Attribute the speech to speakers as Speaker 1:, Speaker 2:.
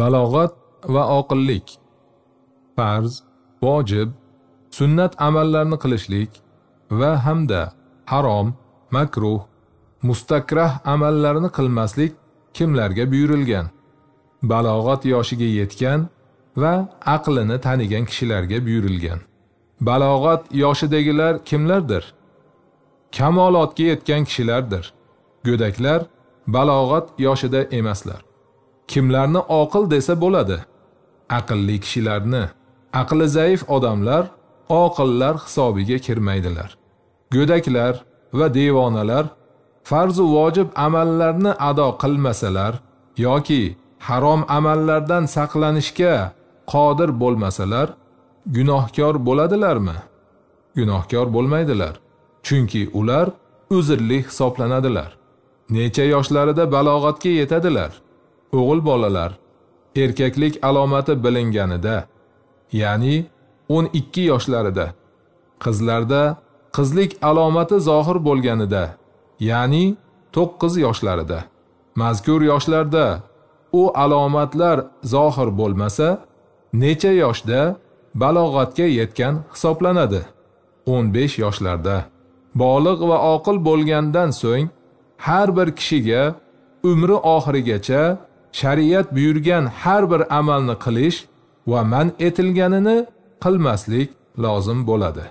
Speaker 1: balog'at va oqillik farz vojib sunnat amallarni qilishlik va hamda harom makruh mustakrah amallarni qilmaslik kimlarga buyurilgan balog'at yoshiga yetgan va aqlini tanigan kishilarga buyurilgan balog'at yoshidagilar kimlardir kamolotga yetgan kishilardir go'daklar balog'at yoshida emaslar kimlarni oqil desa bo'ladi aqlli kishilarni aqli zaif odamlar oqillar hisobiga kirmaydilar go'daklar va devonalar farzu vojib amallarni ado qilmasalar yoki harom amallardan saqlanishga qodir bo'lmasalar gunohkor bo'ladilarmi gunohkor bo'lmaydilar chunki ular uzrli hisoblanadilar necha yoshlarida balog'atga yetadilar o'g'il bolalar erkaklik alomati bilinganida ya'ni 12 yoshlarida qizlarda qizlik alomati zohir bo'lganida ya'ni 9 yoshlarida mazkur yoshlarda u alomatlar zohir bo'lmasa necha yoshda balog'atga yetgan hisoblanadi 15 yoshlarda bolig' va oqil bo'lgandan so'ng har bir kishiga umri oxirigacha shariat buyurgan har bir amalni qilish va man etilganini qilmaslik lozim bo'ladi